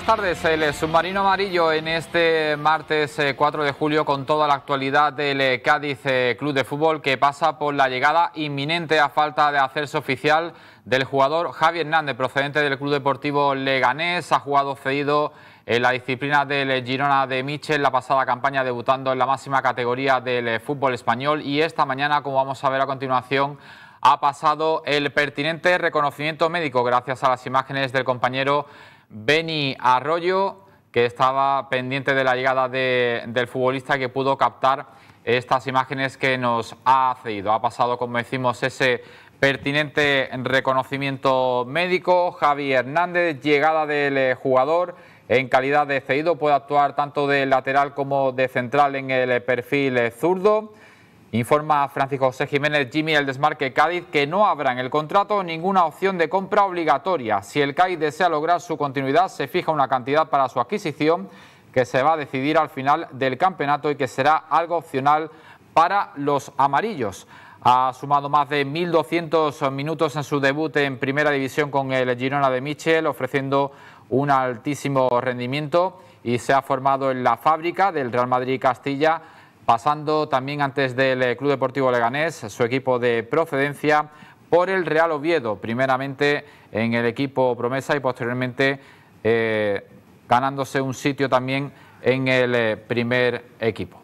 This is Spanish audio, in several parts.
buenas tardes. El eh, submarino amarillo en este martes 4 eh, de julio con toda la actualidad del eh, Cádiz Club de Fútbol que pasa por la llegada inminente a falta de hacerse oficial del jugador Javier Hernández procedente del Club Deportivo Leganés. Ha jugado cedido en la disciplina del Girona de Michel la pasada campaña debutando en la máxima categoría del fútbol español y esta mañana, como vamos a ver a continuación, ha pasado el pertinente reconocimiento médico gracias a las imágenes del compañero Beni Arroyo, que estaba pendiente de la llegada del futbolista que pudo captar estas imágenes que nos ha cedido. Ha pasado, como decimos, ese pertinente reconocimiento médico. Javi Hernández, llegada del eh, jugador en calidad de cedido, puede actuar tanto de lateral como de central en el eh, perfil eh, zurdo. Informa Francisco José Jiménez Jimmy el desmarque Cádiz que no habrá en el contrato ninguna opción de compra obligatoria. Si el CAI desea lograr su continuidad, se fija una cantidad para su adquisición que se va a decidir al final del campeonato y que será algo opcional para los amarillos. Ha sumado más de 1.200 minutos en su debut en Primera División con el Girona de Michel, ofreciendo un altísimo rendimiento y se ha formado en la fábrica del Real Madrid Castilla pasando también antes del eh, Club Deportivo Leganés, su equipo de procedencia, por el Real Oviedo, primeramente en el equipo promesa y posteriormente eh, ganándose un sitio también en el eh, primer equipo.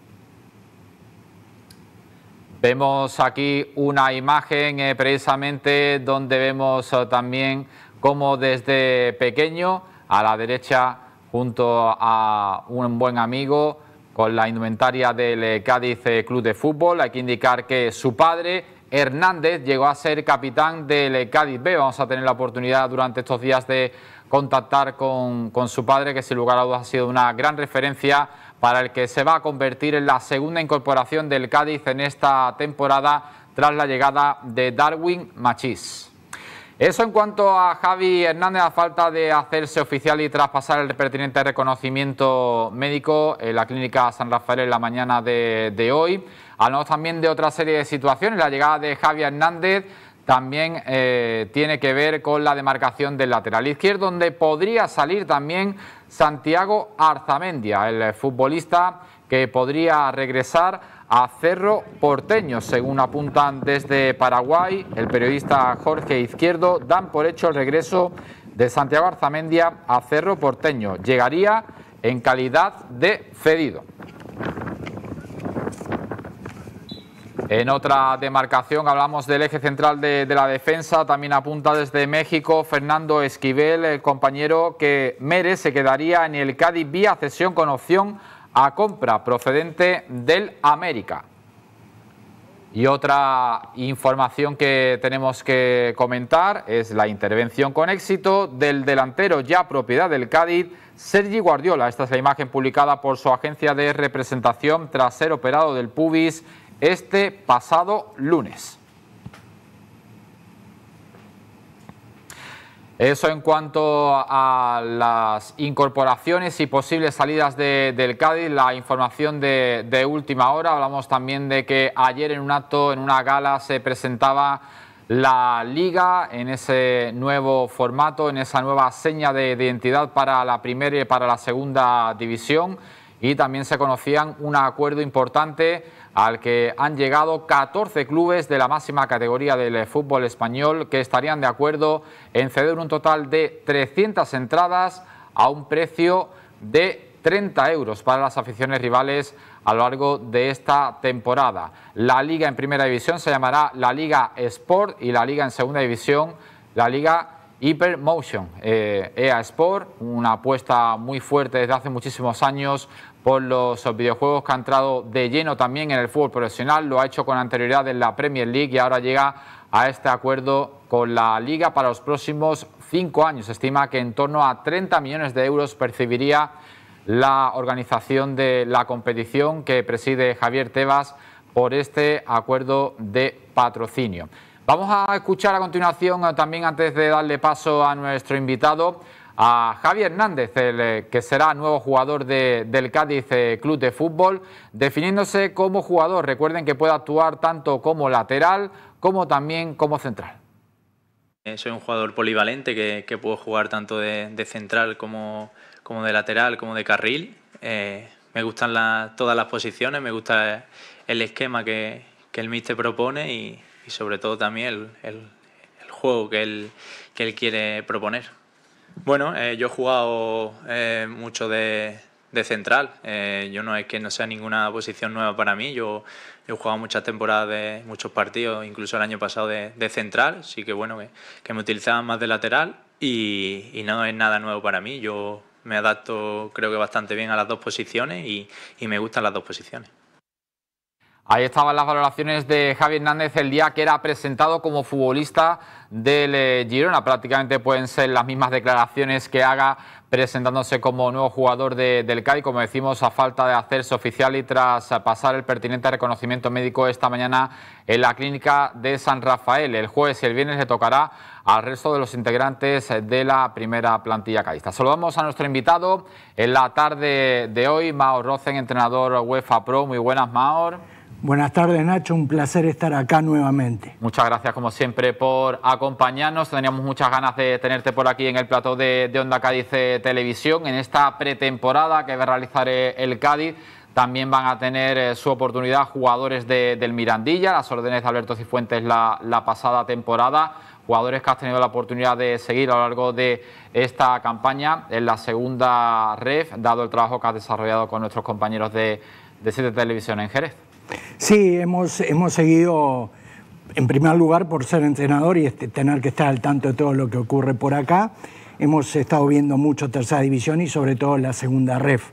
Vemos aquí una imagen precisamente donde vemos también cómo desde pequeño a la derecha junto a un buen amigo con la indumentaria del eh, Cádiz eh, Club de Fútbol. Hay que indicar que su padre, Hernández, llegó a ser capitán del eh, Cádiz B. Vamos a tener la oportunidad durante estos días de contactar con, su padre, que sin lugar a dudas ha sido una gran referencia para el que se va a convertir en la segunda incorporación del Cádiz en esta temporada tras la llegada de Darwin Machís. Eso en cuanto a Javi Hernández, a falta de hacerse oficial y traspasar el pertinente reconocimiento médico en la clínica San Rafael en la mañana de, hoy. Hablamos también de otra serie de situaciones. La llegada de Javi Hernández también eh, tiene que ver con la demarcación del lateral izquierdo, donde podría salir también Santiago Arzamendia, el futbolista que podría regresar a Cerro Porteño. Según apuntan desde Paraguay, el periodista Jorge Izquierdo dan por hecho el regreso de Santiago Arzamendia a Cerro Porteño. Llegaría en calidad de cedido. En otra demarcación hablamos del eje central de, la defensa, también apunta desde México Fernando Esquivel, el compañero que merece se quedaría en el Cádiz vía cesión con opción a compra procedente del América. Y otra información que tenemos que comentar es la intervención con éxito del delantero ya propiedad del Cádiz, Sergi Guardiola. Esta es la imagen publicada por su agencia de representación tras ser operado del pubis este pasado lunes. Eso en cuanto a las incorporaciones y posibles salidas del Cádiz, la información de, última hora. Hablamos también de que ayer en un acto, en una gala, se presentaba la liga en ese nuevo formato, en esa nueva seña de, de, identidad para la primera y para la segunda división. Y también se conocían un acuerdo importante al que han llegado 14 clubes de la máxima categoría del fútbol español que estarían de acuerdo en ceder un total de 300 entradas a un precio de 30 euros para las aficiones rivales a lo largo de esta temporada. La liga en primera división se llamará la Liga Sport y la liga en segunda división la Liga Hypermotion. EA eh, e Sport, una apuesta muy fuerte desde hace muchísimos años por los videojuegos que ha entrado de lleno también en el fútbol profesional, lo ha hecho con anterioridad en la Premier League y ahora llega a este acuerdo con la liga para los próximos cinco años. Se estima que en torno a 30 millones de euros percibiría la organización de la competición que preside Javier Tebas por este acuerdo de patrocinio. Vamos a escuchar a continuación, eh, también antes de darle paso a nuestro invitado, a Javi Hernández, eh, que será nuevo jugador del Cádiz eh, Club de Fútbol, definiéndose como jugador. Recuerden que puede actuar tanto como lateral como también como central. Eh, soy un jugador polivalente que, puedo jugar tanto de, central como, como, de lateral, como de carril. me gustan todas las posiciones, me gusta el esquema que, el míster propone y, sobre todo también el, juego que él quiere proponer. Bueno, eh, yo he jugado eh, mucho de, central. Eh, yo no es que no sea ninguna posición nueva para mí. Yo, he jugado muchas temporadas, de muchos partidos, incluso el año pasado de, central. así que bueno, que, que, me utilizaban más de lateral y, no es nada nuevo para mí. Yo me adapto creo que bastante bien a las dos posiciones y me gustan las dos posiciones. Ahí estaban las valoraciones de Javi Hernández el día que era presentado como futbolista del eh, Girona. Prácticamente pueden ser las mismas declaraciones que haga presentándose como nuevo jugador del CAI, como decimos, a falta de hacerse oficial y tras pasar el pertinente reconocimiento médico esta mañana en la clínica de San Rafael. El jueves y el viernes le tocará al resto de los integrantes de la primera plantilla caísta. Saludamos a nuestro invitado en la tarde de hoy, Maor Rosen, entrenador UEFA Pro. Muy buenas, Maor. Buenas tardes Nacho, un placer estar acá nuevamente. Muchas gracias como siempre por acompañarnos, teníamos muchas ganas de tenerte por aquí en el plató de, de Onda Cádiz eh, Televisión en esta pretemporada que va a realizar eh, el Cádiz. También van a tener eh, su oportunidad jugadores del Mirandilla, las órdenes de Alberto Cifuentes la, la, pasada temporada, jugadores que has tenido la oportunidad de seguir a lo largo de esta campaña en la segunda ref, dado el trabajo que has desarrollado con nuestros compañeros de, de Siete Televisión en Jerez. Sí, hemos, seguido, en primer lugar, por ser entrenador y este, tener que estar al tanto de todo lo que ocurre por acá. Hemos estado viendo mucho tercera división y sobre todo la segunda ref.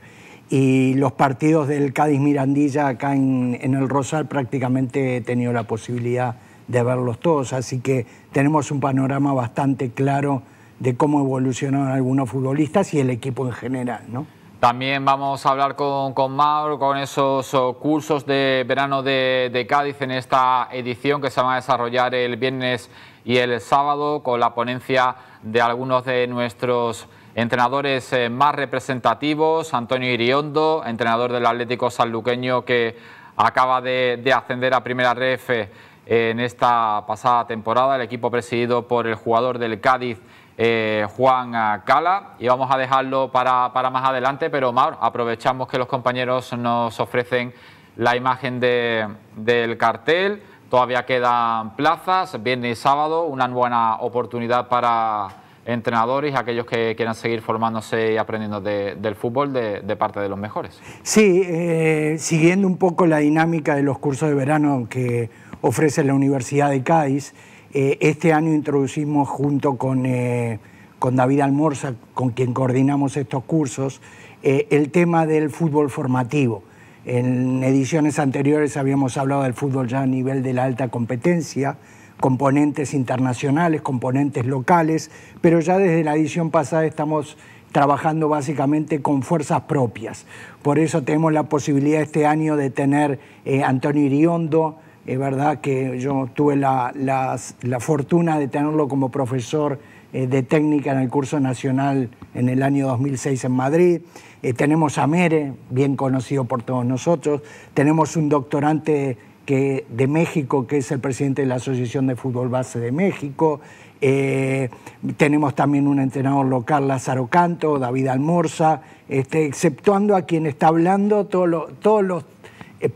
Y los partidos del Cádiz Mirandilla acá en, en el Rosal prácticamente he tenido la posibilidad de verlos todos, así que tenemos un panorama bastante claro de cómo evolucionaron algunos futbolistas y el equipo en general, ¿no? También vamos a hablar con, con Mauro, con esos oh, cursos de verano de, Cádiz en esta edición que se van a desarrollar el viernes y el sábado con la ponencia de algunos de nuestros entrenadores eh, más representativos, Antonio Iriondo, entrenador del Atlético Sanluqueño que acaba de, de ascender a Primera Ref eh, en esta pasada temporada, el equipo presidido por el jugador del Cádiz eh, Juan Cala y vamos a dejarlo para, más adelante, pero Mauro, aprovechamos que los compañeros nos ofrecen la imagen del cartel, todavía quedan plazas, viernes y sábado, una buena oportunidad para entrenadores, aquellos que quieran seguir formándose y aprendiendo del fútbol de, parte de los mejores. Sí, eh, siguiendo un poco la dinámica de los cursos de verano que ofrece la Universidad de Cádiz, eh, este año introducimos junto eh, con, David Almorza, con quien coordinamos estos cursos, eh, el tema del fútbol formativo. En ediciones anteriores habíamos hablado del fútbol ya a nivel de la alta competencia, componentes internacionales, componentes locales, pero ya desde la edición pasada estamos trabajando básicamente con fuerzas propias. Por eso tenemos la posibilidad este año de tener eh, Antonio Iriondo, es verdad que yo tuve la, fortuna de tenerlo como profesor eh, de técnica en el curso nacional en el año 2006 en Madrid. Eh, tenemos a Mere, bien conocido por todos nosotros. Tenemos un doctorante que, de México que es el presidente de la Asociación de Fútbol Base de México. Eh, tenemos también un entrenador local, Lázaro Canto, David Almorza, este, exceptuando a quien está hablando, todos los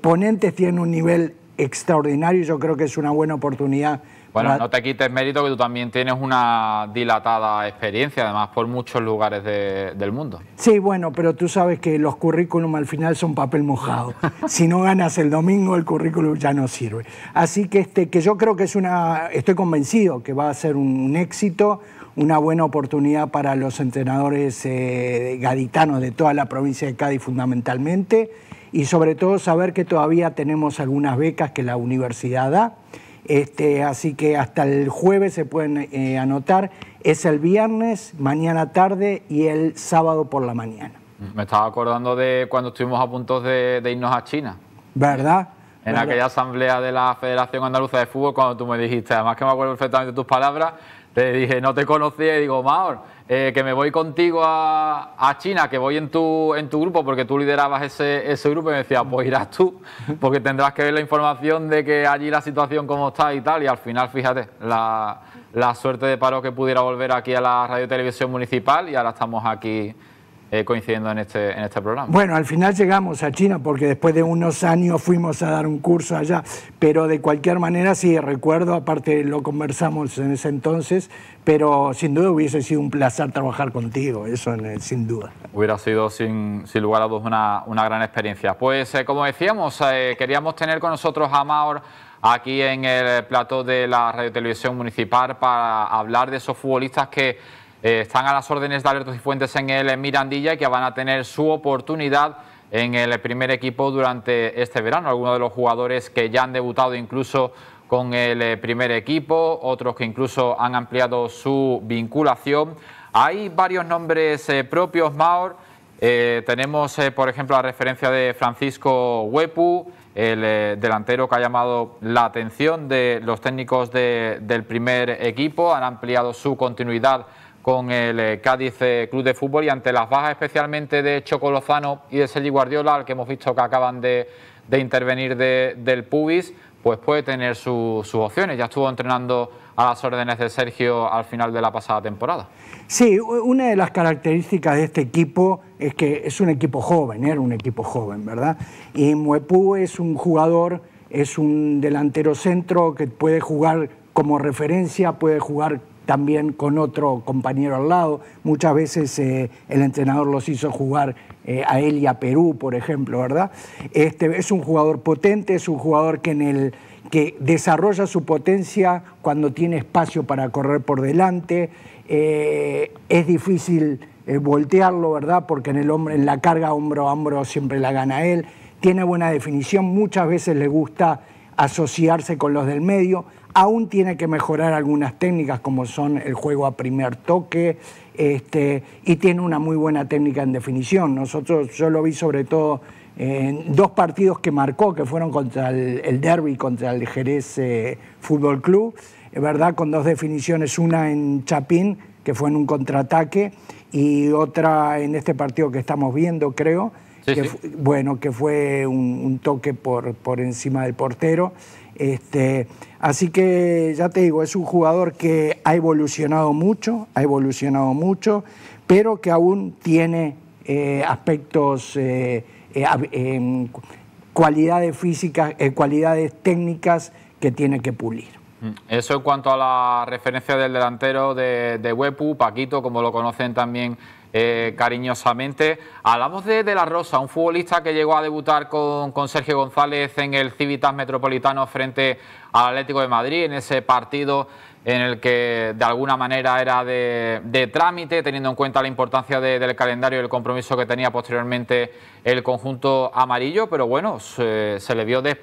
ponentes tienen un nivel extraordinario y yo creo que es una buena oportunidad. Bueno, no te quites mérito que tú también tienes una dilatada experiencia, además por muchos lugares del mundo. Sí, bueno, pero tú sabes que los currículum al final son papel mojado. si no ganas el domingo, el currículum ya no sirve. Así que, este, que yo creo que es una, estoy convencido que va a ser un, éxito, una buena oportunidad para los entrenadores eh, gaditanos de toda la provincia de Cádiz fundamentalmente y sobre todo saber que todavía tenemos algunas becas que la universidad da. Este, así que hasta el jueves se pueden eh, anotar. Es el viernes, mañana tarde y el sábado por la mañana. Me estaba acordando de cuando estuvimos a punto de, irnos a China. ¿Verdad? En aquella asamblea de la Federación Andaluza de Fútbol, cuando tú me dijiste, además que me acuerdo perfectamente tus palabras, te dije, no te conocía y digo, Maor, eh, que me voy contigo a, China, que voy en tu, en tu grupo porque tú liderabas ese, ese grupo, y me decía, pues irás tú, porque tendrás que ver la información de que allí la situación como está y tal, y al final, fíjate, la, la suerte de paro que pudiera volver aquí a la radio televisión municipal y ahora estamos aquí eh, coincidiendo en este, en este programa. Bueno, al final llegamos a China porque después de unos años fuimos a dar un curso allá, pero de cualquier manera sí recuerdo, aparte lo conversamos en ese entonces, pero sin duda hubiese sido un placer trabajar contigo, eso sin duda. Hubiera sido sin, sin lugar a dudas una, una gran experiencia. Pues eh, como decíamos, eh, queríamos tener con nosotros a Maor aquí en el plato de la Radio Televisión Municipal para hablar de esos futbolistas que eh, están a las órdenes de y fuentes en el Mirandilla y que van a tener su oportunidad en el primer equipo durante este verano. Algunos de los jugadores que ya han debutado incluso con el eh, primer equipo, otros que incluso han ampliado su vinculación. Hay varios nombres eh, propios, Maor. tenemos, por ejemplo, la referencia de Francisco Huepu, el delantero que ha llamado la atención de los técnicos del primer equipo. Han ampliado su continuidad con el eh, Cádiz eh, Club de Fútbol y ante las bajas especialmente de Chocolozano y de Sergi Guardiola, al que hemos visto que acaban de, intervenir del Pubis, pues puede tener sus opciones. Ya estuvo entrenando a las órdenes de Sergio al final de la pasada temporada. Sí, una de las características de este equipo es que es un equipo joven, era un equipo joven, ¿verdad? Y Muepú es un jugador, es un delantero centro que puede jugar como referencia, puede jugar también con otro compañero al lado. Muchas veces eh, el entrenador los hizo jugar eh, a él y a Perú, por ejemplo, ¿verdad? Este, es un jugador potente, es un jugador que, en el, que desarrolla su potencia cuando tiene espacio para correr por delante. Eh, es difícil voltearlo, ¿verdad? Porque en, el hombre, en la carga hombro a hombro siempre la gana él. Tiene buena definición, muchas veces le gusta asociarse con los del medio. Aún tiene que mejorar algunas técnicas como son el juego a primer toque este, y tiene una muy buena técnica en definición. Nosotros, yo lo vi sobre todo en dos partidos que marcó, que fueron contra el, Derby, contra el Jerez eh, Fútbol Club, ¿verdad? Con dos definiciones, una en Chapín, que fue en un contraataque, y otra en este partido que estamos viendo, creo, que, bueno, que fue un, un toque por, por encima del portero. Este, así que ya te digo, es un jugador que ha evolucionado mucho, ha evolucionado mucho, pero que aún tiene eh, aspectos, eh, eh, cualidades físicas, cualidades técnicas que tiene que pulir. Mm, eso en cuanto a la referencia del delantero de, de Paquito, como lo conocen también eh, cariñosamente. Hablamos de De La Rosa, un futbolista que llegó a debutar con, Sergio González en el Civitas Metropolitano frente al Atlético de Madrid, en ese partido en el que de alguna manera era de, trámite, teniendo en cuenta la importancia del calendario y el compromiso que tenía posteriormente el conjunto amarillo, pero bueno, se, le vio de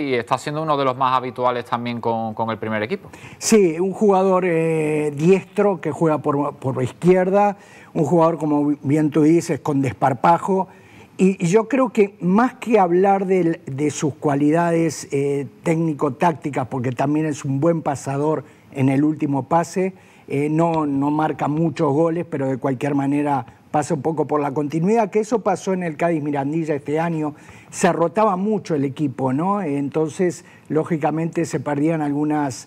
y está siendo uno de los más habituales también con, el primer equipo. Sí, un jugador eh, diestro que juega por, por izquierda, un jugador, como bien tú dices, con desparpajo. Y, yo creo que más que hablar de, sus cualidades eh, técnico-tácticas, porque también es un buen pasador en el último pase, eh, no, no marca muchos goles, pero de cualquier manera pasa un poco por la continuidad, que eso pasó en el Cádiz Mirandilla este año, se rotaba mucho el equipo, ¿no? Entonces, lógicamente, se perdían algunos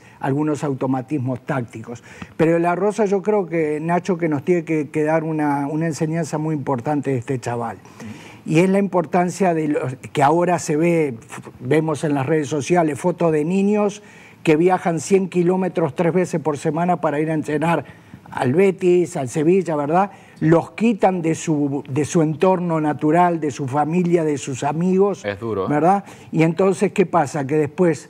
automatismos tácticos. Pero La Rosa yo creo que, Nacho, que nos tiene que, dar una, una, enseñanza muy importante de este chaval. Y es la importancia de lo, que ahora se ve, vemos en las redes sociales, fotos de niños que viajan 100 kilómetros tres veces por semana para ir a entrenar al Betis, al Sevilla, ¿verdad? Los quitan de su, de su entorno natural, de su familia, de sus amigos. Es duro. ¿eh? ¿Verdad? Y entonces, ¿qué pasa? Que después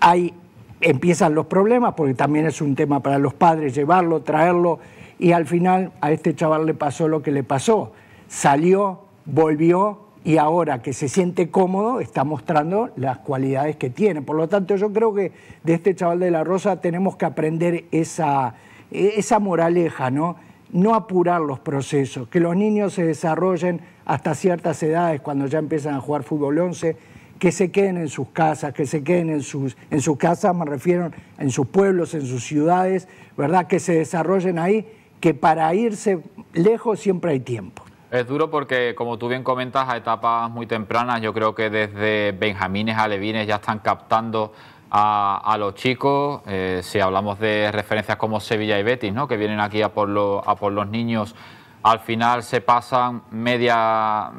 hay, empiezan los problemas, porque también es un tema para los padres llevarlo, traerlo, y al final a este chaval le pasó lo que le pasó. Salió, volvió, y ahora que se siente cómodo está mostrando las cualidades que tiene. Por lo tanto, yo creo que de este chaval de la Rosa tenemos que aprender esa e, esa moraleja, ¿no? No apurar los procesos, que los niños se desarrollen hasta ciertas edades, cuando ya empiezan a jugar fútbol 11, que se queden en sus casas, que se queden en sus, en sus casas, me refiero, en sus pueblos, en sus ciudades, ¿verdad? Que se desarrollen ahí, que para irse lejos siempre hay tiempo. Es duro porque, como tú bien comentas, a etapas muy tempranas, yo creo que desde Benjamines a Levines ya están captando a, los chicos, eh, si hablamos de referencias como Sevilla y Betis, ¿no? que vienen aquí a por, los niños, al final se pasan media,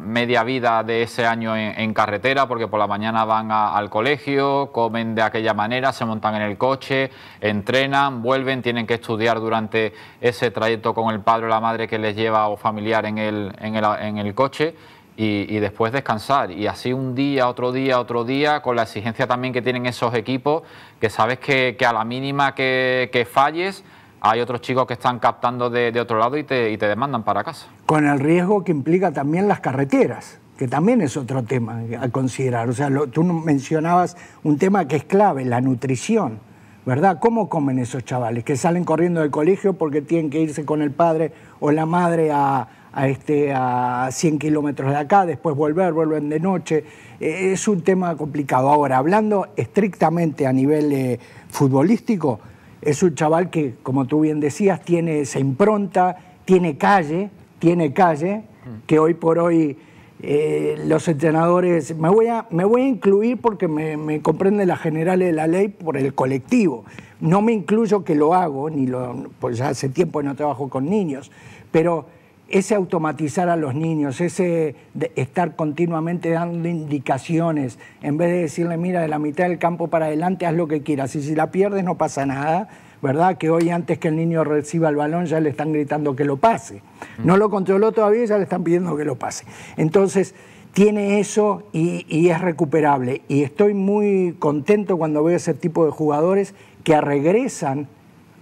vida de ese año en, carretera, porque por la mañana van al colegio, comen de aquella manera, se montan en el coche, entrenan, vuelven, tienen que estudiar durante ese trayecto con el padre o la madre que les lleva o familiar en el coche y, después descansar. Y así un día, otro día, otro día, con la exigencia también que tienen esos equipos, que sabes que, a la mínima que, falles, hay otros chicos que están captando de, otro lado y te, demandan para casa. Con el riesgo que implica también las carreteras, que también es otro tema a considerar. O sea, tú mencionabas un tema que es clave, la nutrición. ¿Verdad? ¿Cómo comen esos chavales que salen corriendo del colegio porque tienen que irse con el padre o la madre a, a, este, a 100 kilómetros de acá, después volver, vuelven de noche. Eh, es un tema complicado. Ahora, hablando estrictamente a nivel eh, futbolístico, es un chaval que, como tú bien decías, tiene esa impronta, tiene calle, tiene calle, mm. que hoy por hoy eh, los entrenadores, me voy, a, me voy a incluir porque me, comprende la general de la ley por el colectivo. No me incluyo que lo hago, ni lo, pues ya hace tiempo no trabajo con niños, pero ese automatizar a los niños, ese estar continuamente dando indicaciones, en vez de decirle, mira, de la mitad del campo para adelante, haz lo que quieras, y si la pierdes no pasa nada, ¿verdad? Que hoy antes que el niño reciba el balón ya le están gritando que lo pase. No lo controló todavía y ya le están pidiendo que lo pase. Entonces, tiene eso y, y es recuperable. Y estoy muy contento cuando veo ese tipo de jugadores que regresan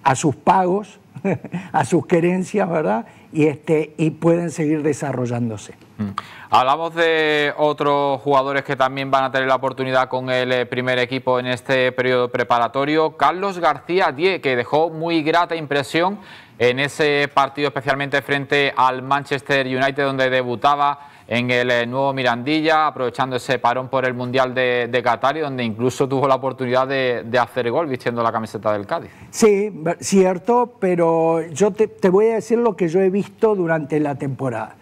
a sus pagos, a sus querencias, ¿verdad? y, este, y pueden seguir desarrollándose. Mm. Hablamos de otros jugadores que también van a tener la oportunidad con el eh, primer equipo en este periodo preparatorio. Carlos García Die, que dejó muy grata impresión en ese partido, especialmente frente al Manchester United, donde debutaba en el eh, nuevo Mirandilla, aprovechando ese parón por el Mundial de, de Qatar y donde incluso tuvo la oportunidad de, hacer gol vistiendo la camiseta del Cádiz. Sí, cierto, pero yo te, voy a decir lo que yo he visto durante la temporada.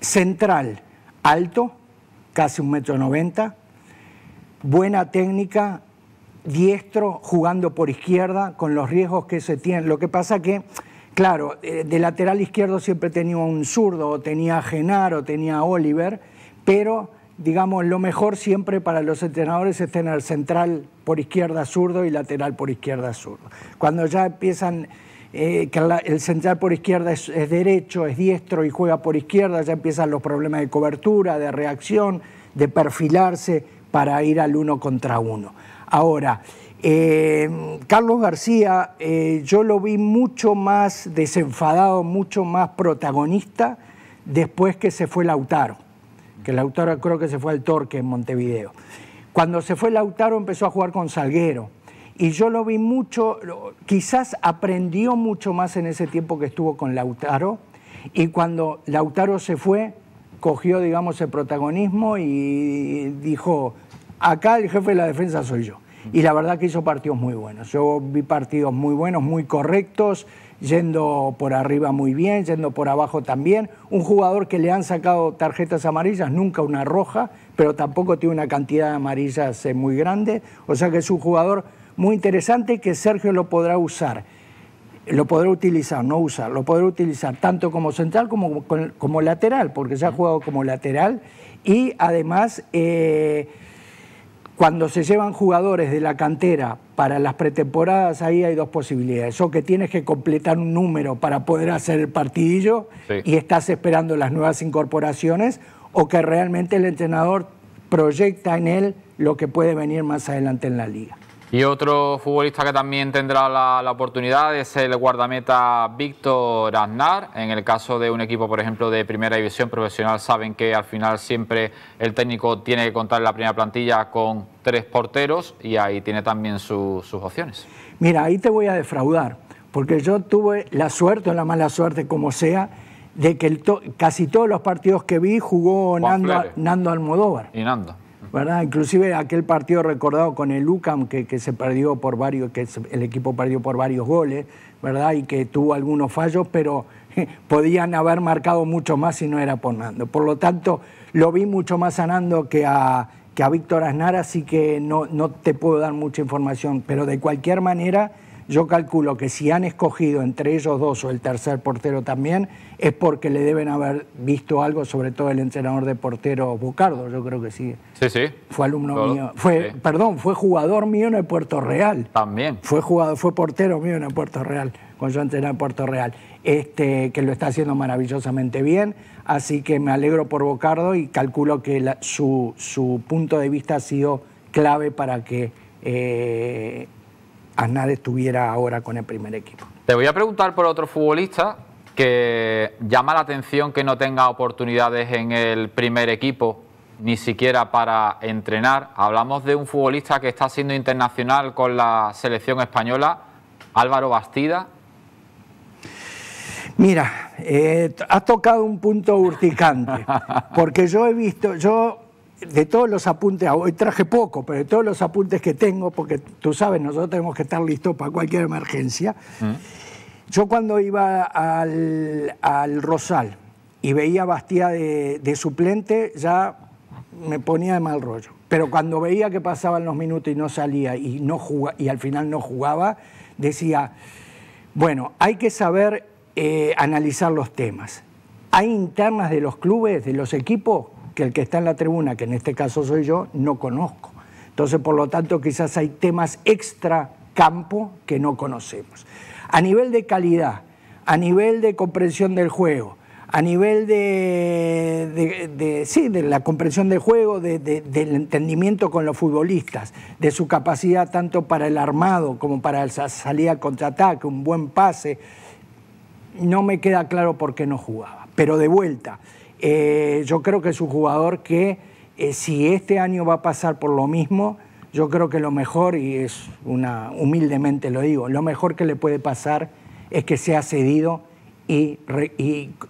Central, alto, casi un metro noventa, buena técnica, diestro, jugando por izquierda, con los riesgos que se tienen. Lo que pasa que Claro, eh, de lateral izquierdo siempre tenía un zurdo, o tenía a o tenía a Oliver, pero digamos, lo mejor siempre para los entrenadores es tener central por izquierda zurdo y lateral por izquierda zurdo. Cuando ya empiezan, eh, que el central por izquierda es, es, derecho, es diestro y juega por izquierda, ya empiezan los problemas de cobertura, de reacción, de perfilarse para ir al uno contra uno. Ahora, eh, Carlos García, eh, yo lo vi mucho más desenfadado, mucho más protagonista después que se fue Lautaro, que Lautaro creo que se fue al Torque en Montevideo. Cuando se fue Lautaro empezó a jugar con Salguero y yo lo vi mucho, quizás aprendió mucho más en ese tiempo que estuvo con Lautaro y cuando Lautaro se fue cogió, digamos, el protagonismo y dijo, acá el jefe de la defensa soy yo y la verdad que hizo partidos muy buenos. Yo vi partidos muy buenos, muy correctos, yendo por arriba muy bien, yendo por abajo también. Un jugador que le han sacado tarjetas amarillas, nunca una roja, pero tampoco tiene una cantidad de amarillas eh, muy grande. O sea que es un jugador muy interesante que Sergio lo podrá usar. Lo podrá utilizar, no usar, lo podrá utilizar tanto como central como, como lateral, porque se ha jugado como lateral y además... Eh, cuando se llevan jugadores de la cantera para las pretemporadas, ahí hay dos posibilidades. O que tienes que completar un número para poder hacer el partidillo y estás esperando las nuevas incorporaciones, o que realmente el entrenador proyecta en él lo que puede venir más adelante en la liga. Y otro futbolista que también tendrá la, oportunidad es el guardameta Víctor Aznar. En el caso de un equipo, por ejemplo, de primera división profesional, saben que al final siempre el técnico tiene que contar en la primera plantilla con tres porteros y ahí tiene también sus opciones. Mira, ahí te voy a defraudar, porque yo tuve la suerte o la mala suerte, como sea, de que casi todos los partidos que vi jugó Nando, Nando Almodóvar. Y Nando. Inclusive aquel partido recordado con el UCAM que, que se perdió por varios, que el equipo perdió por varios goles, ¿verdad? Y que tuvo algunos fallos, pero podían haber marcado mucho más si no era por Nando. Por lo tanto, lo vi mucho más a Nando que a, que a Víctor Aznar, así que no, no te puedo dar mucha información, pero de cualquier manera yo calculo que si han escogido entre ellos dos o el tercer portero también, es porque le deben haber visto algo, sobre todo el entrenador de porteros Bocardo, yo creo que sí. Sí, sí. Fue alumno mío. Fue, perdón, fue jugador mío en el Puerto Real. También. Fue jugador, fue portero mío en el Puerto Real, cuando yo entrené en Puerto Real. Este, que lo está haciendo maravillosamente bien. Así que me alegro por Bocardo y calculo que su, su punto de vista ha sido clave para que eh, Aznar estuviera ahora con el primer equipo. Te voy a preguntar por otro futbolista que llama la atención que no tenga oportunidades en el primer equipo, ni siquiera para entrenar. Hablamos de un futbolista que está siendo internacional con la selección española, Álvaro Bastida. Mira, eh, has tocado un punto urticante, porque yo he visto, yo de todos los apuntes, ah, hoy traje poco, pero de todos los apuntes que tengo, porque tú sabes, nosotros tenemos que estar listos para cualquier emergencia. Mm. Yo cuando iba al, Rosal y veía a Bastía de, suplente, ya me ponía de mal rollo. Pero cuando veía que pasaban los minutos y no salía y, no y al final no jugaba, decía, bueno, hay que saber eh, analizar los temas. Hay internas de los clubes, de los equipos, que el que está en la tribuna, que en este caso soy yo, no conozco. Entonces, por lo tanto, quizás hay temas extra campo que no conocemos. A nivel de calidad, a nivel de comprensión del juego, a nivel de, sí, de la comprensión del juego, del entendimiento con los futbolistas, de su capacidad tanto para el armado como para la salida al contraataque, un buen pase, no me queda claro por qué no jugaba. Pero de vuelta, eh, yo creo que es un jugador que eh, si este año va a pasar por lo mismo, yo creo que lo mejor, y es una humildemente lo digo, lo mejor que le puede pasar es que sea cedido y,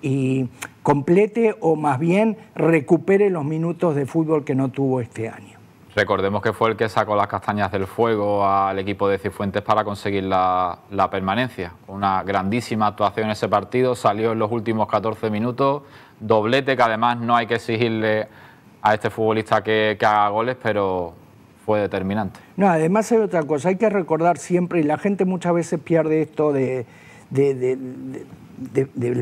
y, complete o más bien recupere los minutos de fútbol que no tuvo este año. Recordemos que fue el que sacó las castañas del fuego al equipo de Cifuentes para conseguir la, la permanencia. Una grandísima actuación en ese partido, salió en los últimos 14 minutos, doblete, que además no hay que exigirle a este futbolista que, haga goles, pero fue determinante. No, además hay otra cosa, hay que recordar siempre, y la gente muchas veces pierde esto del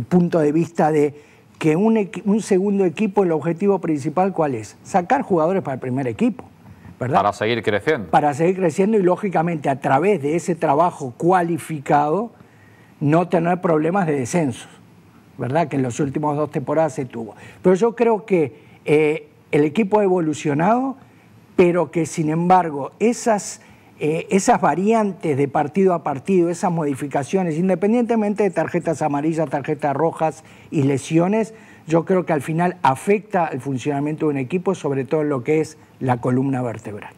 punto de vista de que un, un, segundo equipo, el objetivo principal, ¿cuál es? Sacar jugadores para el primer equipo. ¿verdad? Para seguir creciendo. Para seguir creciendo y lógicamente a través de ese trabajo cualificado no tener problemas de descensos. Que en los últimos dos temporadas se tuvo. Pero yo creo que eh, el equipo ha evolucionado, pero que sin embargo esas, eh, esas variantes de partido a partido, esas modificaciones, independientemente de tarjetas amarillas, tarjetas rojas y lesiones, yo creo que al final afecta el funcionamiento de un equipo, sobre todo en lo que es la columna vertebral.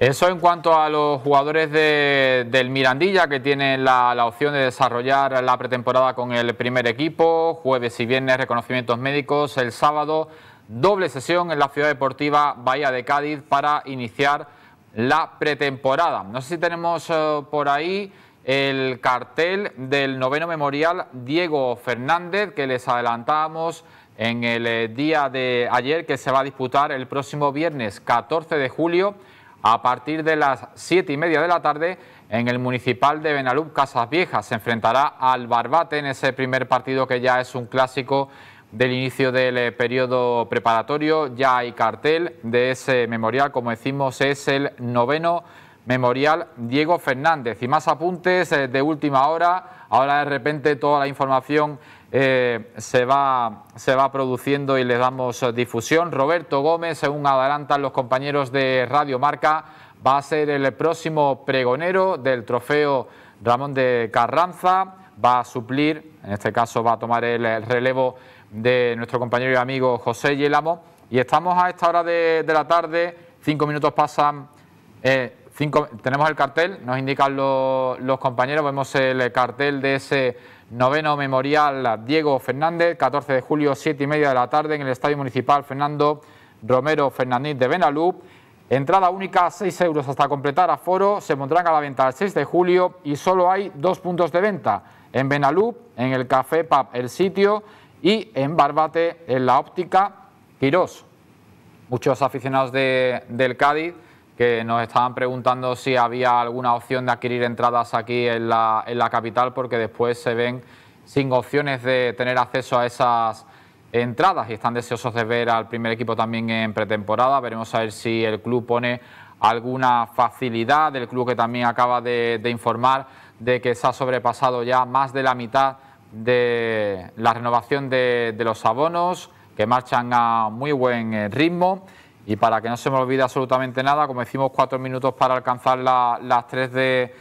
Eso en cuanto a los jugadores del Mirandilla que tienen la, opción de desarrollar la pretemporada con el primer equipo, jueves y viernes reconocimientos médicos, el sábado doble sesión en la ciudad deportiva Bahía de Cádiz para iniciar la pretemporada. No sé si tenemos eh, por ahí el cartel del noveno memorial Diego Fernández que les adelantábamos en el eh, día de ayer que se va a disputar el próximo viernes 14 de julio a partir de las siete y media de la tarde en el municipal de Benalup, Casas Viejas. Se enfrentará al Barbate en ese primer partido que ya es un clásico del inicio del eh, periodo preparatorio. Ya hay cartel de ese memorial, como decimos, es el noveno memorial Diego Fernández. Y más apuntes eh, de última hora. Ahora de repente toda la información eh, se, va, se va produciendo y le damos eh, difusión. Roberto Gómez, según adelantan los compañeros de Radio Marca, va a ser el próximo pregonero del trofeo Ramón de Carranza. Va a suplir, en este caso va a tomar el relevo de nuestro compañero y amigo José Yelamo. Y estamos a esta hora de, la tarde, cinco minutos pasan, eh, tenemos el cartel, nos indican los compañeros, vemos el cartel de ese Noveno memorial Diego Fernández, 14 de julio, 7 y media de la tarde en el Estadio Municipal Fernando Romero Fernández de Benalú... Entrada única, 6 euros hasta completar aforo, se pondrán a la venta el 6 de julio y solo hay dos puntos de venta, en Benalú, en el Café Pub El Sitio y en Barbate, en la óptica Quirós. Muchos aficionados del Cádiz que nos estaban preguntando si había alguna opción de adquirir entradas aquí en la, en la capital porque después se ven sin opciones de tener acceso a esas entradas y están deseosos de ver al primer equipo también en pretemporada. Veremos a ver si el club pone alguna facilidad, ...el club que también acaba de, informar de que se ha sobrepasado ya más de la mitad de la renovación de los abonos, que marchan a muy buen eh, ritmo y para que no se me olvide absolutamente nada, como decimos, cuatro minutos para alcanzar las 3 de,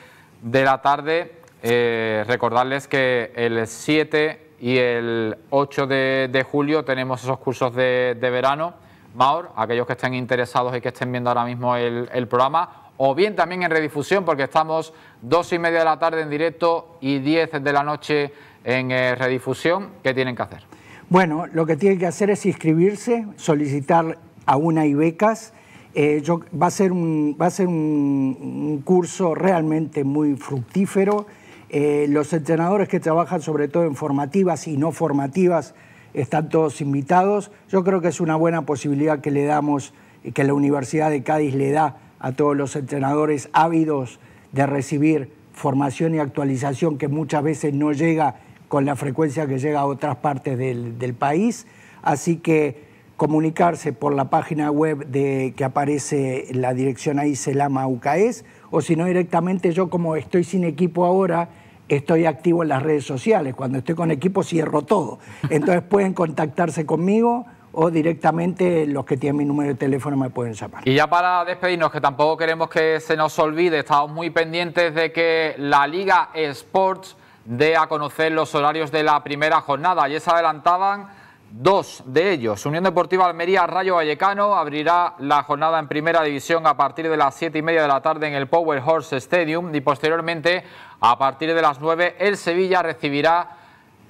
la tarde, eh, recordarles que el 7 y el 8 de, julio tenemos esos cursos de, verano. Maor, aquellos que estén interesados y que estén viendo ahora mismo el, programa, o bien también en redifusión, porque estamos dos y media de la tarde en directo y diez de la noche en eh, redifusión. ¿Qué tienen que hacer? Bueno, lo que tienen que hacer es inscribirse, solicitar aún y becas. Eh, yo, va a ser, un, va a ser un, curso realmente muy fructífero. Eh, los entrenadores que trabajan sobre todo en formativas y no formativas están todos invitados. Yo creo que es una buena posibilidad que le damos, que la Universidad de Cádiz le da a todos los entrenadores ávidos de recibir formación y actualización que muchas veces no llega con la frecuencia que llega a otras partes del, del país. Así que comunicarse por la página web de, que aparece la dirección ahí, Selama UCAES, o si no directamente yo como estoy sin equipo ahora, estoy activo en las redes sociales. Cuando estoy con equipo cierro todo. Entonces pueden contactarse conmigo o directamente los que tienen mi número de teléfono me pueden llamar. Y ya para despedirnos, que tampoco queremos que se nos olvide, estamos muy pendientes de que la Liga Sports dé a conocer los horarios de la primera jornada. Ayer se adelantaban dos de ellos. Unión Deportiva Almería Rayo Vallecano abrirá la jornada en primera división a partir de las 7 y media de la tarde en el Power Horse Stadium y posteriormente a partir de las 9 el Sevilla recibirá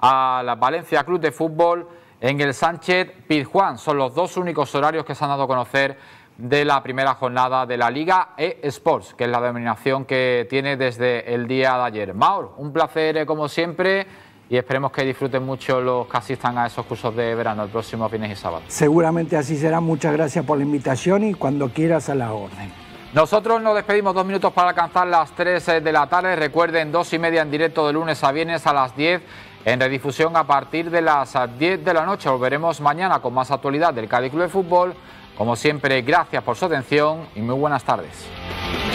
a la Valencia Club de Fútbol en el Sánchez Pizjuán. Son los dos únicos horarios que se han dado a conocer de la primera jornada de la Liga eSports, que es la denominación que tiene desde el día de ayer. Mauro, un placer eh, como siempre y esperemos que disfruten mucho los que asistan a esos cursos de verano el próximo viernes y sábado. Seguramente así será. Muchas gracias por la invitación y cuando quieras a la orden. Nosotros nos despedimos dos minutos para alcanzar las 3 eh, de la tarde. Recuerden, dos y media en directo de lunes a viernes a las 10. En redifusión a partir de las 10 de la noche. Volveremos mañana con más actualidad del Cádiz Club de Fútbol. Como siempre, gracias por su atención y muy buenas tardes.